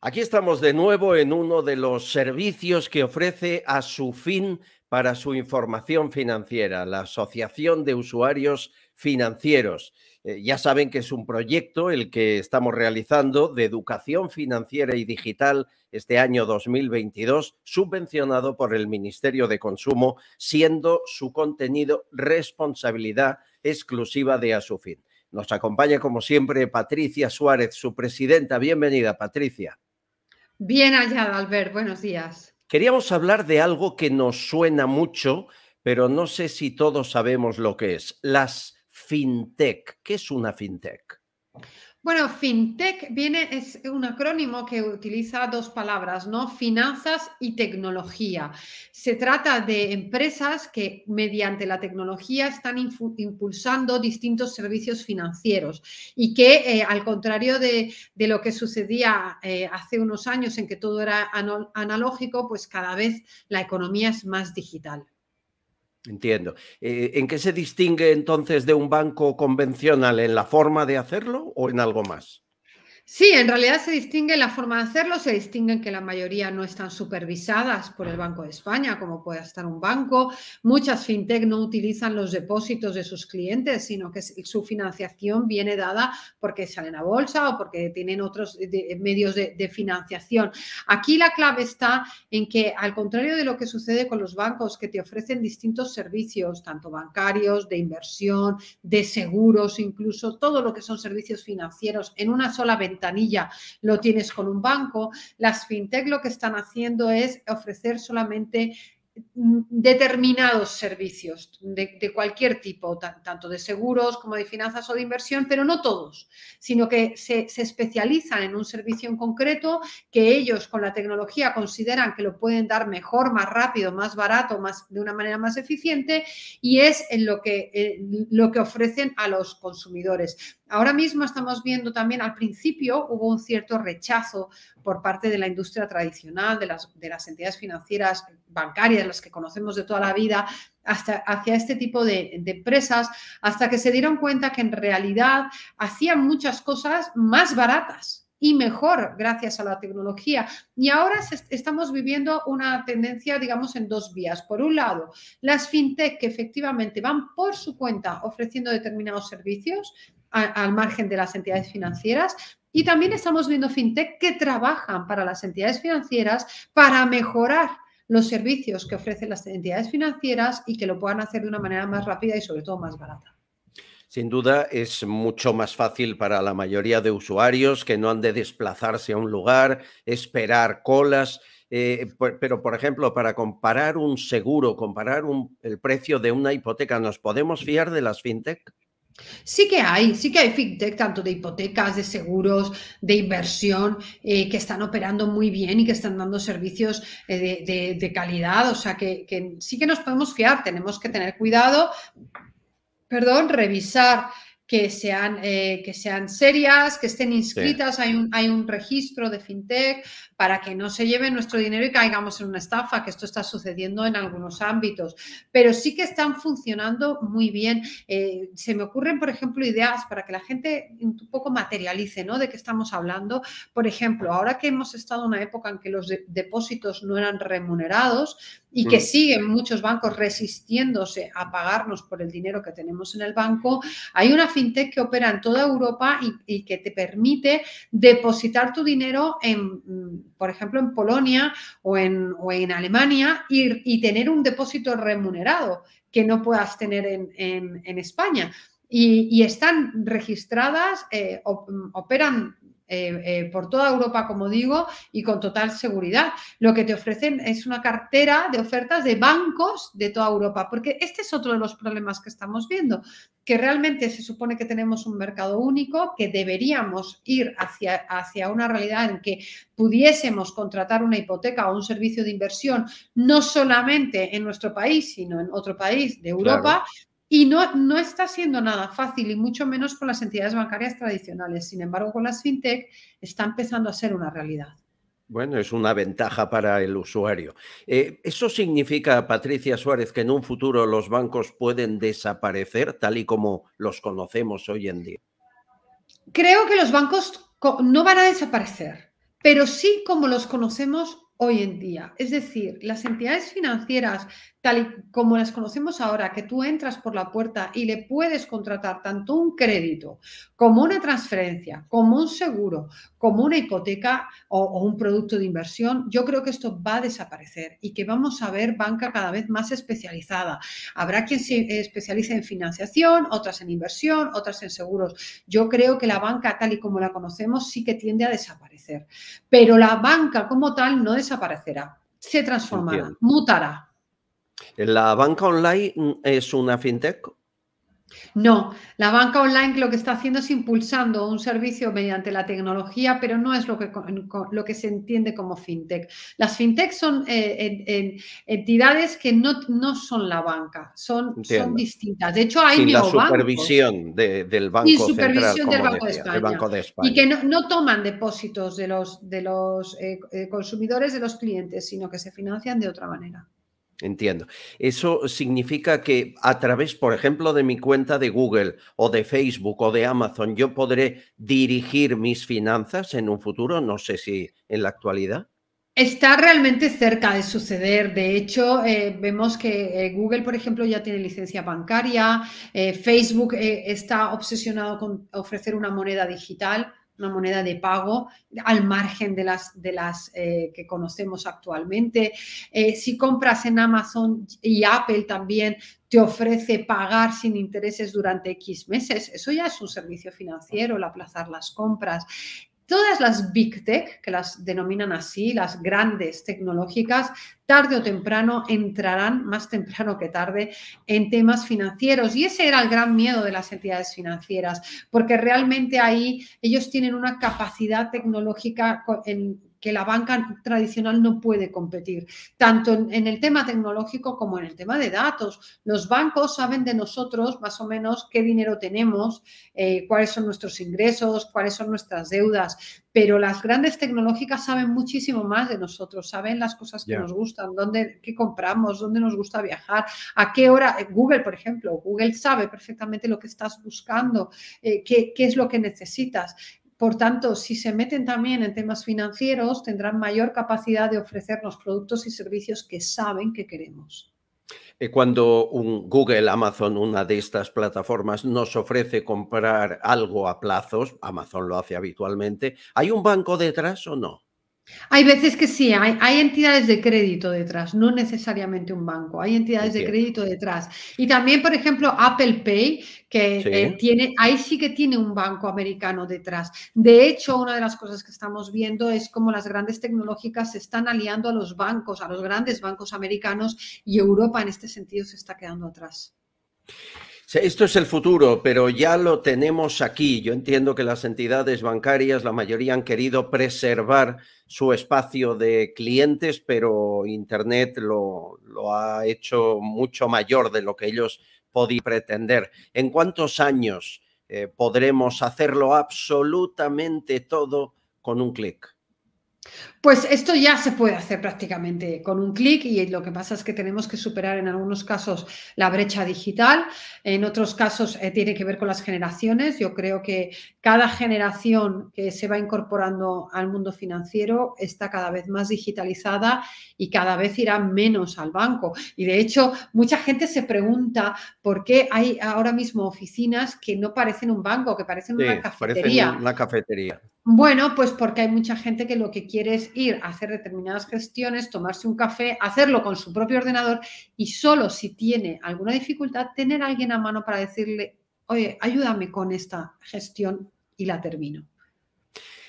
Aquí estamos de nuevo en uno de los servicios que ofrece ASUFIN para su información financiera, la Asociación de Usuarios Financieros. Eh, ya saben que es un proyecto el que estamos realizando de educación financiera y digital este año 2022, subvencionado por el Ministerio de Consumo, siendo su contenido responsabilidad exclusiva de Asufin. Nos acompaña, como siempre, Patricia Suárez, su presidenta. Bienvenida, Patricia. Bien hallada, Albert. Buenos días. Queríamos hablar de algo que nos suena mucho, pero no sé si todos sabemos lo que es. Las fintech. ¿Qué es una fintech? Bueno, fintech viene, es un acrónimo que utiliza dos palabras, ¿no? Finanzas y tecnología. Se trata de empresas que mediante la tecnología están impulsando distintos servicios financieros y que, eh, al contrario de, lo que sucedía eh, hace unos años en que todo era analógico, pues cada vez la economía es más digital. Entiendo. Eh, ¿En qué se distingue entonces de un banco convencional? ¿En la forma de hacerlo o en algo más? Sí, en realidad se distingue la forma de hacerlo, se distinguen que la mayoría no están supervisadas por el Banco de España, como puede estar un banco. Muchas fintech no utilizan los depósitos de sus clientes, sino que su financiación viene dada porque salen a bolsa o porque tienen otros eh, medios de, de, financiación. Aquí la clave está en que, al contrario de lo que sucede con los bancos, que te ofrecen distintos servicios, tanto bancarios, de inversión, de seguros, incluso todo lo que son servicios financieros, en una sola ventana ventanilla lo tienes con un banco. Las fintech lo que están haciendo es ofrecer solamente mm, determinados servicios de, cualquier tipo, tanto de seguros como de finanzas o de inversión, pero no todos, sino que se, especializan en un servicio en concreto que ellos con la tecnología consideran que lo pueden dar mejor, más rápido, más barato, más, de una manera más eficiente y es en lo que, lo que ofrecen a los consumidores. Ahora mismo estamos viendo también, al principio hubo un cierto rechazo por parte de la industria tradicional, de las, de las entidades financieras bancarias, las que conocemos de toda la vida, hasta, hacia este tipo de, empresas, hasta que se dieron cuenta que en realidad hacían muchas cosas más baratas y mejor gracias a la tecnología. Y ahora estamos viviendo una tendencia, digamos, en dos vías. Por un lado, las fintech que efectivamente van por su cuenta ofreciendo determinados servicios al margen de las entidades financieras. Y también estamos viendo fintech que trabajan para las entidades financieras para mejorar los servicios que ofrecen las entidades financieras y que lo puedan hacer de una manera más rápida y sobre todo más barata. Sin duda es mucho más fácil para la mayoría de usuarios que no han de desplazarse a un lugar, esperar colas. Eh, pero, por ejemplo, para comparar un seguro, comparar el precio de una hipoteca, ¿nos podemos fiar de las fintech? Sí que hay, sí que hay fintech, tanto de hipotecas, de seguros, de inversión, eh, que están operando muy bien y que están dando servicios eh, de, calidad. O sea, que, que sí que nos podemos fiar, tenemos que tener cuidado, perdón, revisar que sean, eh, que sean serias, que estén inscritas, hay, un, hay un registro de fintech para que no se lleve nuestro dinero y caigamos en una estafa, que esto está sucediendo en algunos ámbitos. Pero sí que están funcionando muy bien. Eh, se me ocurren, por ejemplo, ideas para que la gente un poco materialice, ¿no? De qué estamos hablando. Por ejemplo, ahora que hemos estado en una época en que los depósitos no eran remunerados y que mm. siguen muchos bancos resistiéndose a pagarnos por el dinero que tenemos en el banco, hay una que opera en toda Europa y, que te permite depositar tu dinero en, mm, por ejemplo, en Polonia o en, en Alemania y, y, tener un depósito remunerado que no puedas tener en, en, España. Y, están registradas, eh, mm, operan eh, eh, por toda Europa, como digo, y con total seguridad. Lo que te ofrecen es una cartera de ofertas de bancos de toda Europa, porque este es otro de los problemas que estamos viendo, que realmente se supone que tenemos un mercado único, que deberíamos ir hacia, hacia una realidad en que pudiésemos contratar una hipoteca o un servicio de inversión no solamente en nuestro país, sino en otro país de Europa. Y no, no está siendo nada fácil y mucho menos con las entidades bancarias tradicionales. Sin embargo, con las fintech está empezando a ser una realidad. Bueno, es una ventaja para el usuario. Eh, ¿Eso significa, Patricia Suárez, que en un futuro los bancos pueden desaparecer tal y como los conocemos hoy en día? Creo que los bancos no van a desaparecer, pero sí como los conocemos hoy en día. Es decir, las entidades financieras tal y como las conocemos ahora, que tú entras por la puerta y le puedes contratar tanto un crédito como una transferencia, como un seguro, como una hipoteca o, un producto de inversión, yo creo que esto va a desaparecer y que vamos a ver banca cada vez más especializada. Habrá quien se especialice en financiación, otras en inversión, otras en seguros. Yo creo que la banca tal y como la conocemos sí que tiende a desaparecer, pero la banca como tal no desaparecerá, se transformará, mutará. ¿La banca online mm, es una fintech? No, la banca online lo que está haciendo es impulsando un servicio mediante la tecnología, pero no es lo que, lo que se entiende como fintech. Las fintech son eh, entidades que no, son la banca, son, distintas. De hecho, hay la supervisión del Banco Y supervisión del, banco de España. Y que no, toman depósitos de los, de los eh, eh, consumidores, de los clientes, sino que se financian de otra manera. Entiendo. Eso significa que a través, por ejemplo, de mi cuenta de Google o de Facebook o de Amazon, yo podré dirigir mis finanzas en un futuro, no sé si en la actualidad. Está realmente cerca de suceder. De hecho, eh, vemos que eh, Google, por ejemplo, ya tiene licencia bancaria, eh, Facebook está obsesionado con ofrecer una moneda digital una moneda de pago al margen de las, de las eh, que conocemos actualmente. Eh, si compras en Amazon y Apple también te ofrece pagar sin intereses durante X meses, eso ya es un servicio financiero, el aplazar las compras todas las big tech, que las denominan así, las grandes tecnológicas, tarde o temprano entrarán, más temprano que tarde, en temas financieros. Y ese era el gran miedo de las entidades financieras, porque realmente ahí ellos tienen una capacidad tecnológica en que la banca tradicional no puede competir, tanto en, el tema tecnológico como en el tema de datos. Los bancos saben de nosotros más o menos qué dinero tenemos, eh, cuáles son nuestros ingresos, cuáles son nuestras deudas, pero las grandes tecnológicas saben muchísimo más de nosotros, saben las cosas que nos gustan, dónde, qué compramos, dónde nos gusta viajar, a qué hora, eh, Google, por ejemplo, Google sabe perfectamente lo que estás buscando, eh, qué, qué es lo que necesitas por tanto, si se meten también en temas financieros, tendrán mayor capacidad de ofrecernos productos y servicios que saben que queremos. Eh, cuando un Google, Amazon, una de estas plataformas nos ofrece comprar algo a plazos, Amazon lo hace habitualmente, ¿hay un banco detrás o no? Hay veces que sí, hay, entidades de crédito detrás, no necesariamente un banco, hay entidades de crédito detrás. Y también, por ejemplo, Apple Pay, que eh, tiene, ahí sí que tiene un banco americano detrás. De hecho, una de las cosas que estamos viendo es cómo las grandes tecnológicas se están aliando a los bancos, a los grandes bancos americanos, y Europa en este sentido se está quedando atrás. Esto es el futuro, pero ya lo tenemos aquí. Yo entiendo que las entidades bancarias, la mayoría han querido preservar su espacio de clientes, pero Internet lo, ha hecho mucho mayor de lo que ellos podían pretender. ¿En cuántos años eh, podremos hacerlo absolutamente todo con un clic? Pues esto ya se puede hacer prácticamente con un clic y lo que pasa es que tenemos que superar en algunos casos la brecha digital, en otros casos eh, tiene que ver con las generaciones. Yo creo que cada generación que se va incorporando al mundo financiero está cada vez más digitalizada y cada vez irá menos al banco. Y de hecho, mucha gente se pregunta por qué hay ahora mismo oficinas que no parecen un banco, que parecen una cafetería. Parecen una cafetería. Bueno, pues porque hay mucha gente que lo que quiere es ir a hacer determinadas gestiones, tomarse un café, hacerlo con su propio ordenador y solo si tiene alguna dificultad, tener a alguien a mano para decirle, oye, ayúdame con esta gestión y la termino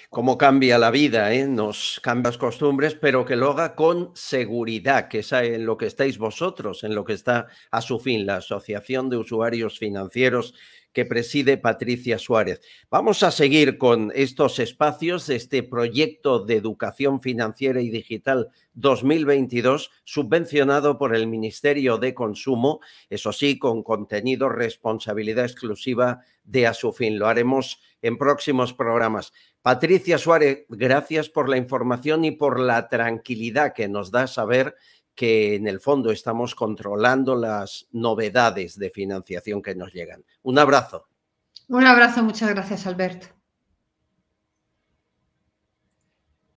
cómo cambia la vida, ¿eh? nos cambian las costumbres, pero que lo haga con seguridad, que es en eh, lo que estáis vosotros, en lo que está a su fin la Asociación de Usuarios Financieros que preside Patricia Suárez. Vamos a seguir con estos espacios, este proyecto de educación financiera y digital 2022, subvencionado por el Ministerio de Consumo, eso sí, con contenido responsabilidad exclusiva de Asufin. Lo haremos en próximos programas. Patricia Suárez, gracias por la información y por la tranquilidad que nos da saber que en el fondo estamos controlando las novedades de financiación que nos llegan. Un abrazo. Un abrazo, muchas gracias, Alberto.